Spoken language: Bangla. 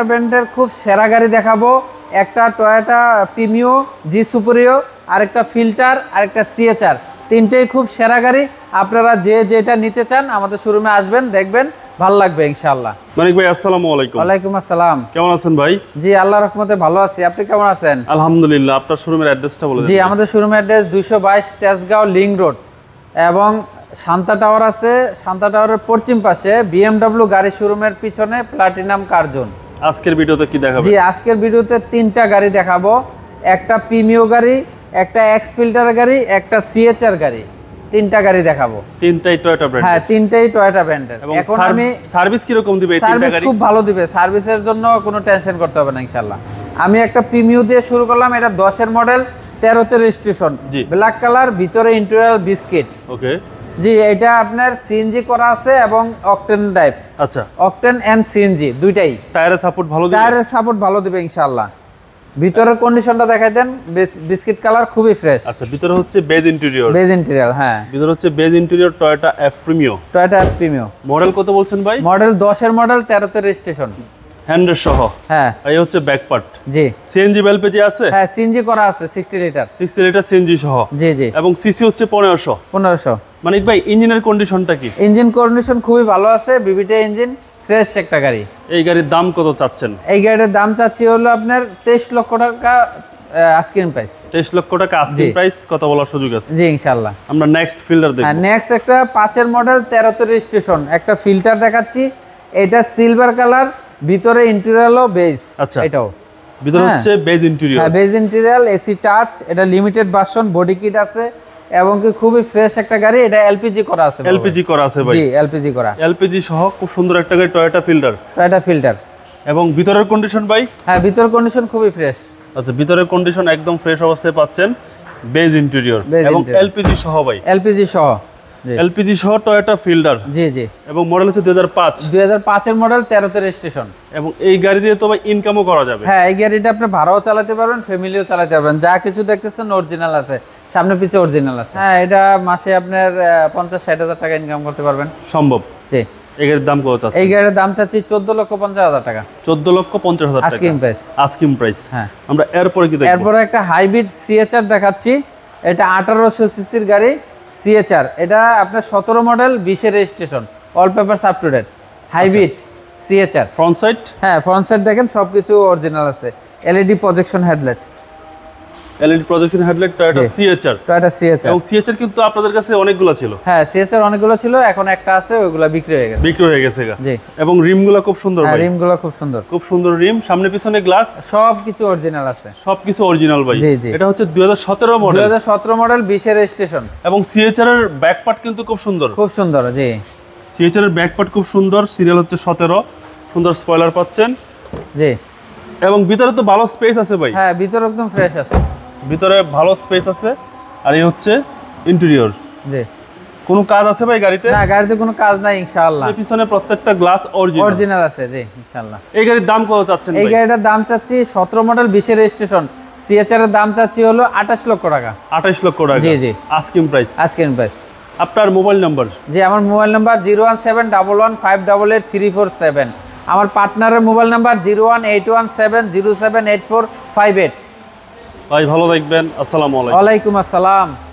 একটা ব্র্যান্ডের খুব সেরা গাড়ি দেখাবো একটা টয়োটা প্রিমিও জি সুপারিও আরেকটা ফিল্টার আরেকটা সিএচআর তিনটেই খুব সেরা গাড়ি আপনারা যে যেটা নিতে চান আমাদের শোরুমে আসবেন দেখবেন ভালো লাগবে ইনশাআল্লাহ মানিক ভাই আসসালামু আলাইকুম ওয়ালাইকুম আসসালাম কেমন আছেন ভাই জি আল্লাহ রহমতে ভালো আছি আপনি কেমন আছেন আলহামদুলিল্লাহ আপনার শোরুমের অ্যাড্রেসটা বলে জি আমাদের শোরুমের অ্যাড্রেস দুইশো বাইশ তেজগাঁও লিঙ্ক রোড এবং শান্তা টাওয়ার আছে শান্তা টাওয়ারের পশ্চিম পাশে বিএমডব্লিউ গাড়ি শোরুমের পিছনে প্লাটিনাম কার্জন আজকের ভিডিওতে কি দেখাবো জি আজকের ভিডিওতে তিনটা গাড়ি দেখাবো একটা প্রিমিও গাড়ি একটা এক্স ফিল্টার গাড়ি একটা সিএচআর গাড়ি তিনটা গাড়ি দেখাবো তিনটাই টয়টা ব্র্যান্ড হ্যাঁ তিনটাই টয়োটা ব্র্যান্ডের এখন আমি সার্ভিস কি রকম দিবে এই তিনটা গাড়ি খুব ভালো দিবে সার্ভিসের জন্য কোনো টেনশন করতে হবে না ইনশাআল্লাহ আমি একটা প্রিমিও দিয়ে শুরু করলাম এটা 10 এর মডেল 13 তে রেজিস্ট্রেশন ব্ল্যাক কালার ভিতরে ইন্টেরিয়র বিস্কিট ওকে জি এটা আপনার সিএনজি করা আছে এবং অকটেন ড্রাইভ আচ্ছা অকটেন এন্ড সিএনজি দুইটাই টায়ারের সাপোর্ট ভালো টায়ারের সাপোর্ট ভালো দিবে ইনশাআল্লাহ ভিতরের কন্ডিশনটা দেখাই দেন বিস্কিট কালার খুবই ফ্রেশ আচ্ছা ভিতরে হচ্ছে বেজ ইন্টেরিয়র বেজ ইন্টেরিয়র হ্যাঁ ভিতরে হচ্ছে beige interior Toyota F Premio Toyota F Premio model কত বলছেন ভাই মডেল 10 এর মডেল 13 তে রেজিস্ট্রেশন হ্যান্ডেল সহ হ্যাঁ এই হচ্ছে ব্যাক পার্ট জি সিএনজি বেলপেজি আছে হ্যাঁ সিএনজি করা আছে 60 লিটার 60 লিটার সিএনজি সহ জি জি এবং সিসি হচ্ছে 1500 1500 মানে ভাই ইঞ্জিনের কন্ডিশনটা কি ইঞ্জিন কন্ডিশন খুবই ভালো আছে বিবিটি ইঞ্জিন ফ্রেশ একটা গাড়ি এই গাড়ির দাম কত চাচ্ছেন এই গাড়ির দাম চাচ্ছি হলো আপনার 23 লক্ষ টাকা আস্কিন প্রাইস 23 লক্ষ টাকা আস্কিন প্রাইস কথা বলার সুযোগ আছে জি ইনশাআল্লা আমরা নেক্সট ফিল্টার দেখব হ্যাঁ নেক্সট একটা পাঁচের মডেল 13 স্টেশন একটা ফিল্টার দেখাচ্ছি এটা সিলভার কালার ভিতরে ইন্টেরিয়ালও বেজ আচ্ছা এটাও ভিতরে হ্যাঁ। হচ্ছে বেজ ইন্টেরিয়াল হ্যাঁ বেজ ইন্টেরিয়াল এসি টাচ এটা লিমিটেড ভার্সন বডি কিট আছে এবং কি খুবই ফ্রেশ একটা গাড়ি এটা এলপিজি করা আছে এলপিজি করা আছে ভাই জি এলপিজি করা এলপিজি সহ খুব সুন্দর একটা গাড়ি টয়োটা ফিল্ডার টয়োটা ফিল্টার এবং ভিতরের কন্ডিশন ভাই হ্যাঁ ভিতরের কন্ডিশন খুবই ফ্রেশ আচ্ছা ভিতরের কন্ডিশন একদম ফ্রেশ অবস্থায় পাচ্ছেন বেজ ইন্টেরিয়র এবং এলপিজি সহ ভাই এলপিজি সহ এলপিজি সহ টয়োটা ফিল্ডার জি জি এবং মডেল হচ্ছে 2005 2005 এর মডেল 13 তে রেজিস্ট্রেশন এবং এই গাড়ি দিয়ে তো ইনকামও করা যাবে হ্যাঁ এই গাড়িটা আপনি ভাড়াও চালাতে পারবেন ফ্যামিলিও চালাতে পারবেন যা কিছু দেখতেছেন অরিজিনাল আছে সামনে পিছে অরিজিনাল আছে হ্যাঁ এটা মাসে আপনার 50 60000 টাকা ইনকাম করতে পারবেন সম্ভব জি এই গাড়ির দাম কত আছে এই গাড়ির দাম চাচ্ছি 14 লক্ষ 50000 টাকা 14 লক্ষ 50000 টাকা আস্কিং প্রাইস আস্কিং প্রাইস হ্যাঁ আমরা এরপরে কি দেখব এরপরে একটা হাইব্রিড সিএচআর দেখাচ্ছি এটা 1800 সিসির গাড়ি সিএচআর এটা আপনার সতেরো মডেল বিশের registration all paper up to date hybrid CHR front side হ্যাঁ ফ্রন্ট সাইড দেখেন সব কিছু অরিজিনাল আছে LED projection headlight LED projection headlight Toyota CHR Toyota CHR এবং সিএচআর কিন্তু আপনাদের কাছে অনেকগুলো ছিল হ্যাঁ সিএচআর অনেকগুলো ছিল এখন একটা আছে ওইগুলো বিক্রি হয়ে গেছে বিক্রি হয়ে গেছে জি এবং রিমগুলো খুব সুন্দর হ্যাঁ, ভাই রিমগুলো খুব সুন্দর খুব সুন্দর রিম সামনে পিছনে গ্লাস সবকিছু অরিজিনাল আছে সবকিছু অরিজিনাল ভাই জি জি এটা হচ্ছে 2017 মডেল 2017 মডেল 20 এর এবং সিএচআর এর ব্যাক পার্ট কিন্তু খুব সুন্দর খুব সুন্দর জি সিএচআর এর ব্যাক পার্ট খুব সুন্দর সিরিয়াল হচ্ছে 17 সুন্দর স্পয়লার পাচ্ছেন জি এবং ভিতরে তো ভালো স্পেস আছে ভাই হ্যাঁ ভিতরে একদম ফ্রেশ আছে ভিতরে ভালো স্পেস আছে আর এই হচ্ছে ইন্টেরিয়র জি কোনো কাজ আছে ভাই গাড়িতে না গাড়িতে কোনো কাজ নাই ইনশাআল্লাহ পিছনে প্রত্যেকটা গ্লাস অরিজিনাল অরিজিনাল আছে জি ইনশাআল্লাহ এই গাড়ির দাম কত চাচ্ছেন এই গাড়িটার দাম চাচ্ছি 17 মডেল 20 রেজিস্ট্রেশন সিএচআর এর দাম চাচ্ছি হলো 28 লক্ষ টাকা 28 লক্ষ টাকা জি জি আস্কিং প্রাইস আস্কিং প্রাইস আপনার মোবাইল নাম্বার জি আমার মোবাইল নাম্বার 01711588347 আমার পার্টনারের মোবাইল নাম্বার 01817078458 ভাই ভালো দেখবেন আসসালামু আলাইকুম ওয়ালাইকুম আসসালাম